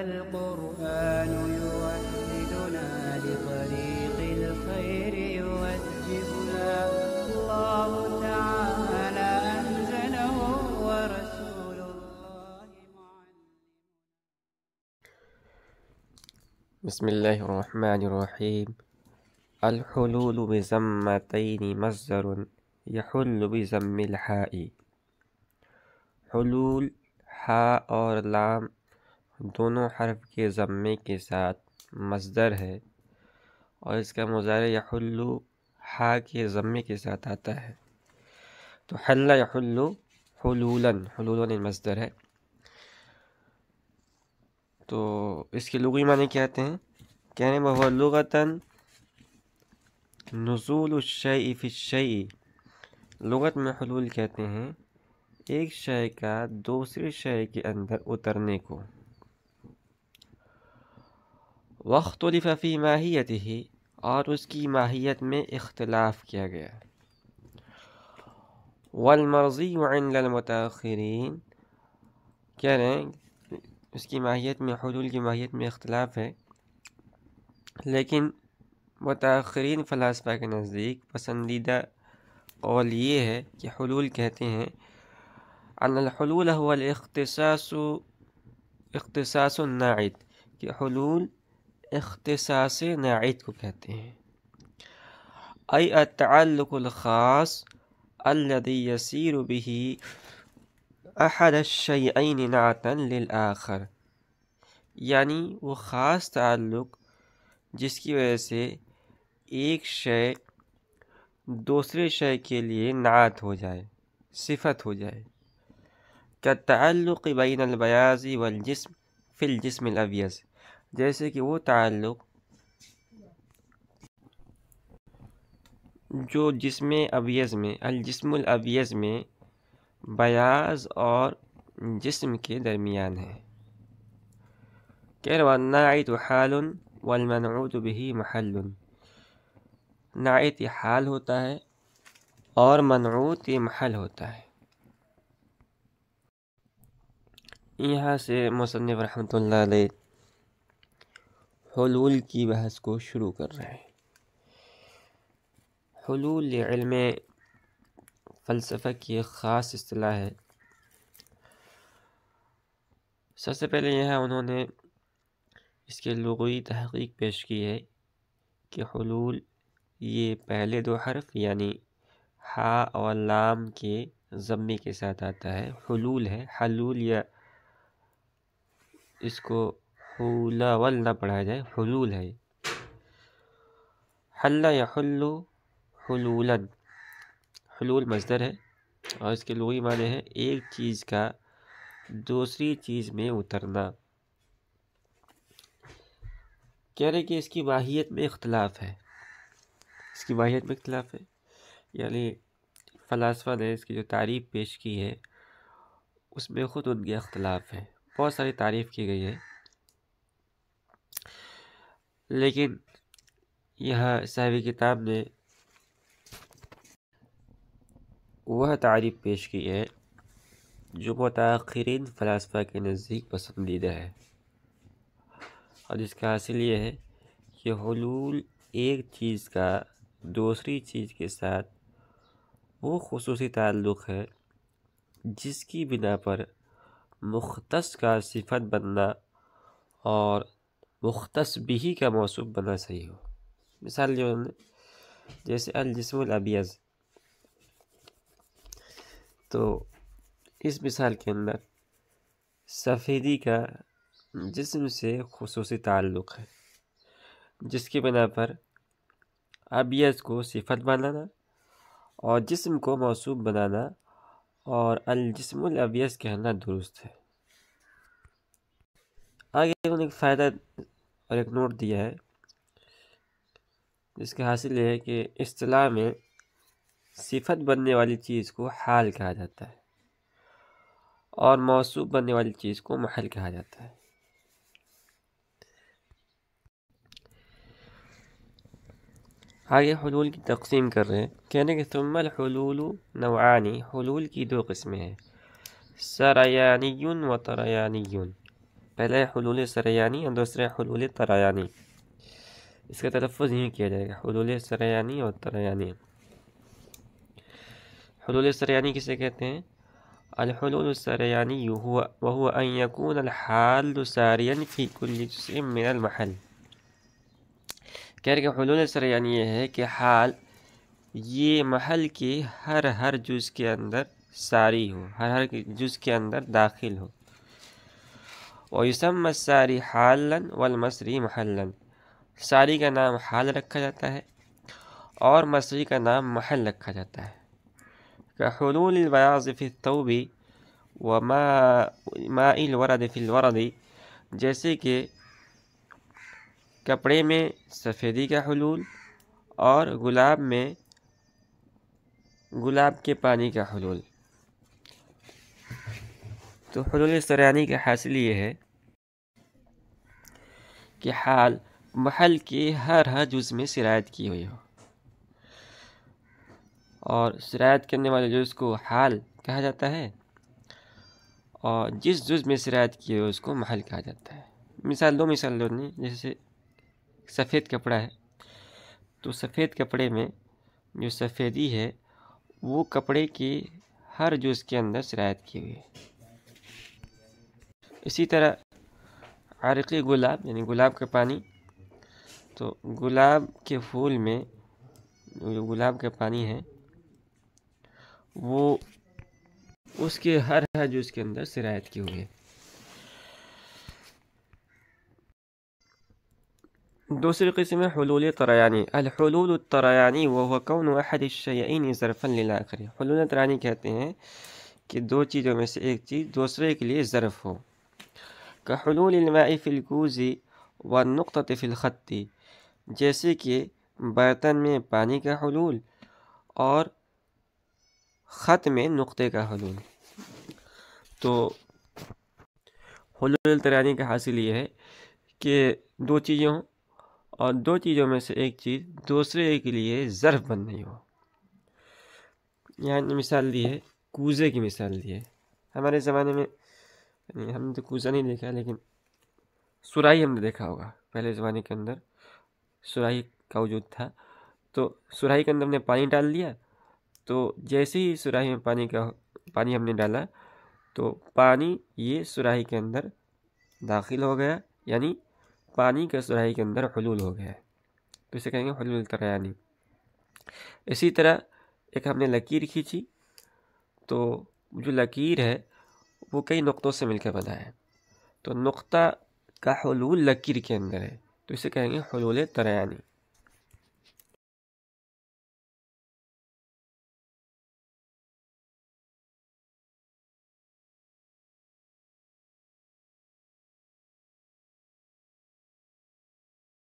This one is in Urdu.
القرآن يوحدنا لطريق الخير يوجهنا الله تعالى أنزله ورسول الله معلم بسم الله الرحمن الرحيم الحلول بزمتين مزر يحل بزم الحاء حلول حاء اور لام دونوں حرف کے ضمے کے ساتھ مصدر ہے اور اس کا مظاہرہ یحلو ہا کے ضمے کے ساتھ آتا ہے تو حل یحلو حلولن حلولن مصدر ہے تو اس کے لغوی معنی کیا آتے ہیں کہنے بہو لغتاً نزول الشعی فی الشعی لغت میں حلول کہتے ہیں ایک شے کا دوسرے شے کے اندر اترنے کو واختلف في ماهيته اور اس کی ماہیت میں اختلاف کیا گیا والمرضی عند المتاخرین کہہ رہے ہیں اس کی ماہیت میں حلول کی ماہیت میں اختلاف ہے لیکن متاخرین فلسفہ کے نزدیک پسندیدہ قول یہ ہے کہ حلول کہتے ہیں ان الحلول هو الاختصاص اختصاص الناعد کہ حلول اختصاص نعت کو کہتے ہیں ای التعلق الخاص احد الشیئین نعتا للآخر یعنی وہ خاص تعلق جس کی وجہ سے ایک شے دوسرے شے کے لیے نعت ہو جائے صفت ہو جائے تعلق بین البیاضی والجسم فی الجسم الابیض جیسے کہ وہ تعلق جو جسم ابیز میں الجسم الابیز میں بیاز اور جسم کے درمیان ہے کہ ناعت حال والمنعود به محل بھی حال ہوتا ہے اور منعوت محل ہوتا ہے یہاں سے مصنف رحمۃ اللہ علیہ حلول کی بحث کو شروع کر رہے ہیں حلول علم فلسفہ کی ایک خاص اصطلاح ہے سب سے پہلے یہاں انہوں نے اس کے لغوی تحقیق پیش کی ہے کہ حلول یہ پہلے دو حرف یعنی ہا اور لام کے ضمی کے ساتھ آتا ہے حلول ہے حلول یا اس کو حلاول نہ پڑھا جائے حلول ہے حل یا حلو حلول حلول مصدر ہے اور اس کے لوگی معنی ہے ایک چیز کا دوسری چیز میں اترنا کہہ رہے کہ اس کی واحیت میں اختلاف ہے اس کی واحیت میں اختلاف ہے یعنی فلاسفہ نے اس کی جو تعریف پیش کی ہے اس میں خود ان کے اختلاف ہے بہت ساری تعریف کی گئی ہے لیکن یہاں صحاب کتاب نے وہ تعریف پیش کی ہے جو متاخرین فلاسفہ کے نزدیک پسندیدہ ہے اور اس کا حاصل یہ ہے کہ حلول ایک چیز کا دوسری چیز کے ساتھ وہ خصوصی تعلق ہے جس کی بنا پر مختص کا صفت بننا اور مختص بھی کا موصوب بنا صحیح ہو مثال جو جیسے الجسم الابیز تو اس مثال کے اندر سفیدی کا جسم سے خصوصی تعلق ہے جس کی بنا پر ابیز کو صفت بنانا اور جسم کو موصوب بنانا اور الجسم الابیز کہنا درست ہے آگے ایک فائدہ اور ایک نوٹ دیا ہے جس کے حاصل یہ ہے کہ اصطلاح میں صفت بننے والی چیز کو حال کہا جاتا ہے اور موصوب بننے والی چیز کو محل کہا جاتا ہے آگے حلول کی تقسیم کر رہے ہیں کہنے کے ثم الحلول نوعانی حلول کی دو قسمیں ہیں سرایانی و ترایانی پہلے حلول سریانی اور دوسرے حلول ترایانی اس کا تلفظ یوں کیا جائے گا حلول سریانی اور ترایانی حلول سریانی کسے کہتے ہیں الحلول ان یکون الحال سارین فی کل جسیے من المحل کہہ رہے کہ حلول سریانی یہ ہے کہ حال یہ محل کے ہر ہر جز کے اندر ساری ہو ہر ہر جز کے اندر داخل ہو اور یسم ساری حالن والمصری و ساری کا نام حال رکھا جاتا ہے اور مصری کا نام محل رکھا جاتا ہے کہ حلول البیاض تو التوبی و ما فی الوردی جیسے کہ کپڑے میں سفیدی کا حلول اور گلاب میں گلاب کے پانی کا حلول تو حلول سرانی کا حاصل یہ ہے کہ حال محل کے ہر ہر جز میں سرایت کی ہوئی ہو اور سرایت کرنے والے جز کو حال کہا جاتا ہے اور جس جز میں سرایت کی ہوئی اس کو محل کہا جاتا ہے مثال دو مثال دو نہیں جیسے سفید کپڑا ہے تو سفید کپڑے میں جو سفیدی ہے وہ کپڑے کی ہر جز کے اندر سرایت کی ہوئی ہے اسی طرح عارقی گلاب یعنی گلاب کا پانی تو گلاب کے پھول میں جو گلاب کا پانی ہے وہ اس کے ہر حج اس کے اندر سرایت کی ہوئے دوسری قسم ہے حلول ترایانی الحلول تریانی وہ کون احد الشیعین شین ضرف حلول ترایانی کہتے ہیں کہ دو چیزوں میں سے ایک چیز دوسرے کے لیے ظرف ہو الماء فی الکوزی و فی الخطی جیسے کہ برتن میں پانی کا حلول اور خط میں نقطے کا حلول تو حلول الترانی کا حاصل یہ ہے کہ دو چیزوں اور دو چیزوں میں سے ایک چیز دوسرے کے لیے ظرف بند نہیں ہو یعنی مثال دی ہے کوزے کی مثال دی ہے ہمارے زمانے میں یعنی ہم نے تو کوچا نہیں دیکھا لیکن سرائی ہم نے دیکھا ہوگا پہلے زمانے کے اندر سرائی کا وجود تھا تو سرائی کے اندر ہم نے پانی ڈال دیا تو جیسے ہی سراہی میں پانی کا پانی ہم نے ڈالا تو پانی یہ سراہی کے اندر داخل ہو گیا یعنی پانی کا سرائی کے اندر حلول ہو گیا تو اسے کہیں گے حلول تریانی اسی طرح ایک ہم نے لکیر کھینچی تو جو لکیر ہے وہ کئی نقطوں سے مل کے بنا ہے تو نقطہ کا حلول لکیر کے اندر ہے تو اسے کہیں گے حلول تریانی